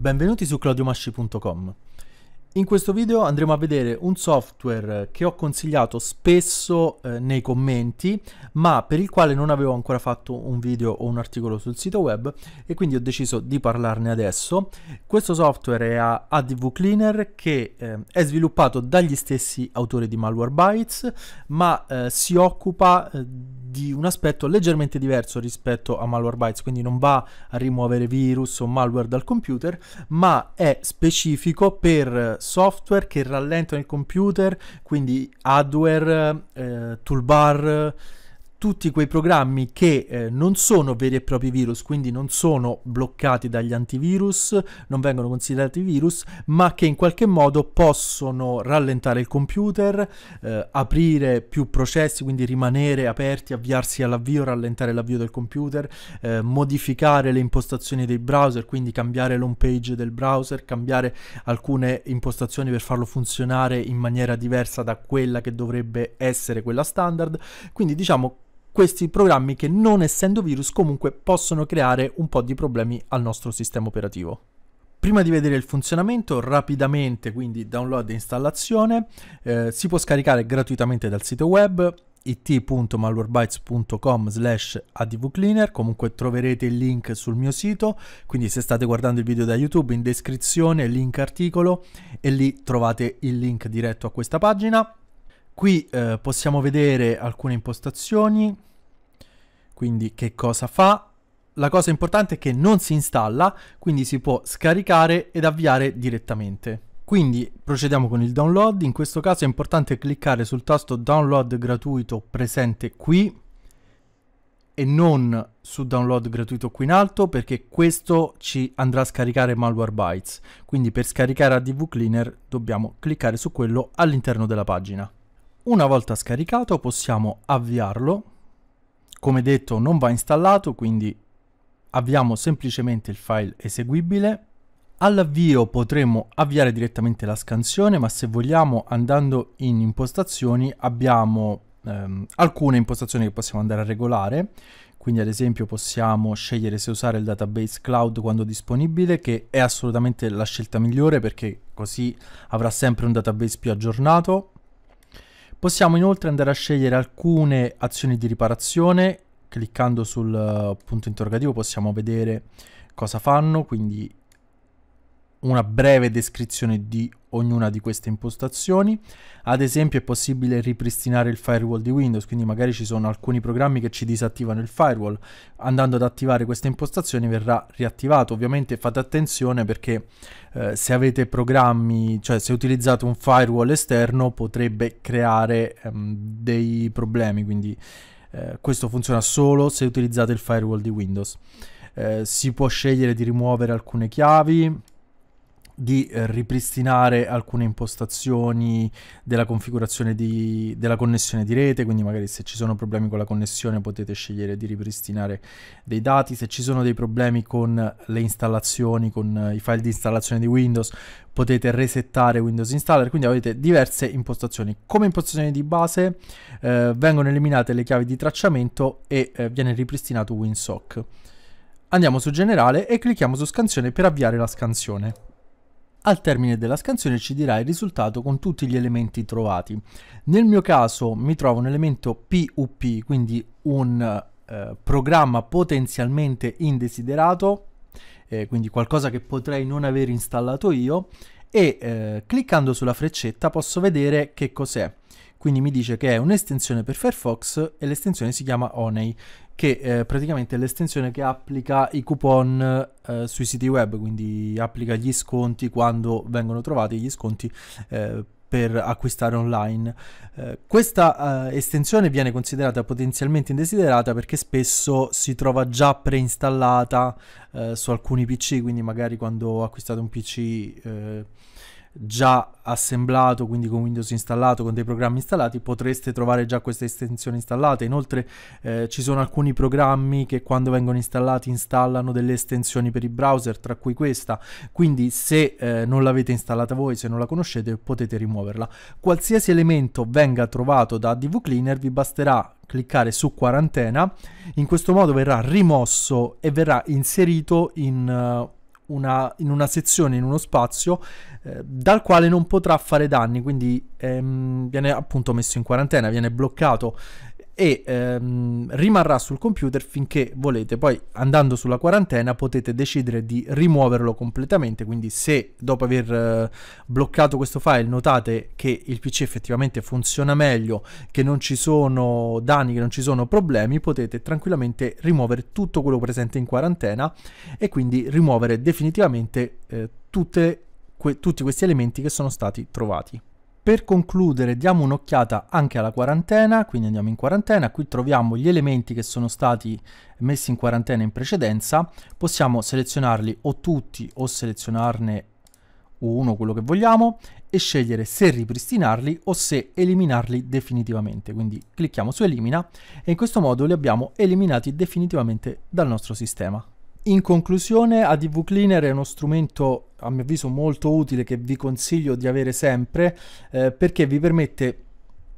Benvenuti su claudiomasci.com. In questo video andremo a vedere un software che ho consigliato spesso eh, nei commenti ma per il quale non avevo ancora fatto un video o un articolo sul sito web e quindi ho deciso di parlarne adesso. Questo software è ADV Cleaner che eh, è sviluppato dagli stessi autori di Malwarebytes ma eh, si occupa eh, di un aspetto leggermente diverso rispetto a Malwarebytes quindi non va a rimuovere virus o malware dal computer ma è specifico per software che rallentano il computer, quindi hardware, eh, toolbar, tutti quei programmi che eh, non sono veri e propri virus, quindi non sono bloccati dagli antivirus, non vengono considerati virus, ma che in qualche modo possono rallentare il computer, eh, aprire più processi, quindi rimanere aperti, avviarsi all'avvio, rallentare l'avvio del computer, eh, modificare le impostazioni dei browser, quindi cambiare l'home page del browser, cambiare alcune impostazioni per farlo funzionare in maniera diversa da quella che dovrebbe essere quella standard. Quindi diciamo questi programmi che non essendo virus comunque possono creare un po' di problemi al nostro sistema operativo. Prima di vedere il funzionamento, rapidamente, quindi download e installazione, eh, si può scaricare gratuitamente dal sito web it.malwarebytes.com slash advcleaner comunque troverete il link sul mio sito quindi se state guardando il video da youtube in descrizione link articolo e lì trovate il link diretto a questa pagina Qui eh, possiamo vedere alcune impostazioni, quindi che cosa fa. La cosa importante è che non si installa, quindi si può scaricare ed avviare direttamente. Quindi procediamo con il download, in questo caso è importante cliccare sul tasto download gratuito presente qui e non su download gratuito qui in alto perché questo ci andrà a scaricare malware bytes. Quindi per scaricare ADV Cleaner dobbiamo cliccare su quello all'interno della pagina. Una volta scaricato possiamo avviarlo, come detto non va installato quindi avviamo semplicemente il file eseguibile. All'avvio potremo avviare direttamente la scansione ma se vogliamo andando in impostazioni abbiamo ehm, alcune impostazioni che possiamo andare a regolare quindi ad esempio possiamo scegliere se usare il database cloud quando disponibile che è assolutamente la scelta migliore perché così avrà sempre un database più aggiornato Possiamo inoltre andare a scegliere alcune azioni di riparazione, cliccando sul eh, punto interrogativo possiamo vedere cosa fanno, quindi una breve descrizione di ognuna di queste impostazioni. Ad esempio è possibile ripristinare il firewall di Windows, quindi magari ci sono alcuni programmi che ci disattivano il firewall. Andando ad attivare queste impostazioni verrà riattivato. Ovviamente fate attenzione perché eh, se avete programmi, cioè se utilizzate un firewall esterno potrebbe creare ehm, dei problemi, quindi eh, questo funziona solo se utilizzate il firewall di Windows. Eh, si può scegliere di rimuovere alcune chiavi, di eh, ripristinare alcune impostazioni della configurazione di, della connessione di rete, quindi magari se ci sono problemi con la connessione potete scegliere di ripristinare dei dati, se ci sono dei problemi con le installazioni, con eh, i file di installazione di Windows, potete resettare Windows Installer, quindi avete diverse impostazioni. Come impostazioni di base eh, vengono eliminate le chiavi di tracciamento e eh, viene ripristinato WinSock. Andiamo su generale e clicchiamo su scansione per avviare la scansione. Al termine della scansione ci dirà il risultato con tutti gli elementi trovati. Nel mio caso mi trovo un elemento PUP, quindi un eh, programma potenzialmente indesiderato, eh, quindi qualcosa che potrei non aver installato io, e eh, cliccando sulla freccetta posso vedere che cos'è. Quindi mi dice che è un'estensione per Firefox e l'estensione si chiama Honey che eh, praticamente è l'estensione che applica i coupon eh, sui siti web, quindi applica gli sconti quando vengono trovati gli sconti eh, per acquistare online. Eh, questa eh, estensione viene considerata potenzialmente indesiderata perché spesso si trova già preinstallata eh, su alcuni PC, quindi magari quando acquistate un PC già assemblato, quindi con Windows installato, con dei programmi installati, potreste trovare già queste estensioni installate. Inoltre eh, ci sono alcuni programmi che quando vengono installati installano delle estensioni per i browser, tra cui questa. Quindi se eh, non l'avete installata voi, se non la conoscete, potete rimuoverla. Qualsiasi elemento venga trovato da DV Cleaner vi basterà cliccare su quarantena, in questo modo verrà rimosso e verrà inserito in uh, una, in una sezione, in uno spazio eh, dal quale non potrà fare danni, quindi ehm, viene appunto messo in quarantena, viene bloccato e ehm, rimarrà sul computer finché volete. Poi andando sulla quarantena potete decidere di rimuoverlo completamente, quindi se dopo aver eh, bloccato questo file notate che il PC effettivamente funziona meglio, che non ci sono danni, che non ci sono problemi, potete tranquillamente rimuovere tutto quello presente in quarantena e quindi rimuovere definitivamente eh, tutte, que, tutti questi elementi che sono stati trovati. Per concludere diamo un'occhiata anche alla quarantena, quindi andiamo in quarantena, qui troviamo gli elementi che sono stati messi in quarantena in precedenza, possiamo selezionarli o tutti o selezionarne uno, quello che vogliamo, e scegliere se ripristinarli o se eliminarli definitivamente. Quindi clicchiamo su elimina e in questo modo li abbiamo eliminati definitivamente dal nostro sistema. In conclusione, ADV Cleaner è uno strumento a mio avviso molto utile che vi consiglio di avere sempre eh, perché vi permette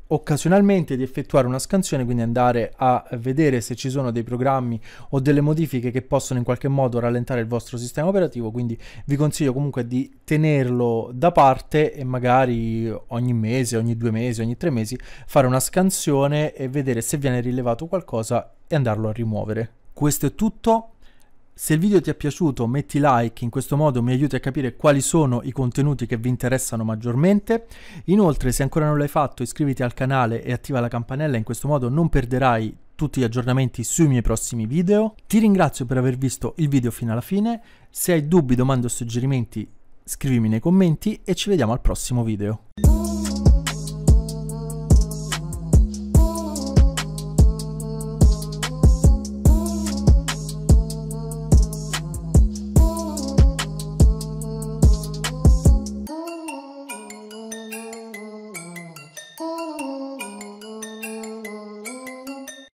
occasionalmente di effettuare una scansione, quindi andare a vedere se ci sono dei programmi o delle modifiche che possono in qualche modo rallentare il vostro sistema operativo, quindi vi consiglio comunque di tenerlo da parte e magari ogni mese, ogni due mesi, ogni tre mesi fare una scansione e vedere se viene rilevato qualcosa e andarlo a rimuovere. Questo è tutto, se il video ti è piaciuto metti like, in questo modo mi aiuti a capire quali sono i contenuti che vi interessano maggiormente. Inoltre se ancora non l'hai fatto iscriviti al canale e attiva la campanella, in questo modo non perderai tutti gli aggiornamenti sui miei prossimi video. Ti ringrazio per aver visto il video fino alla fine, se hai dubbi, domande o suggerimenti scrivimi nei commenti e ci vediamo al prossimo video.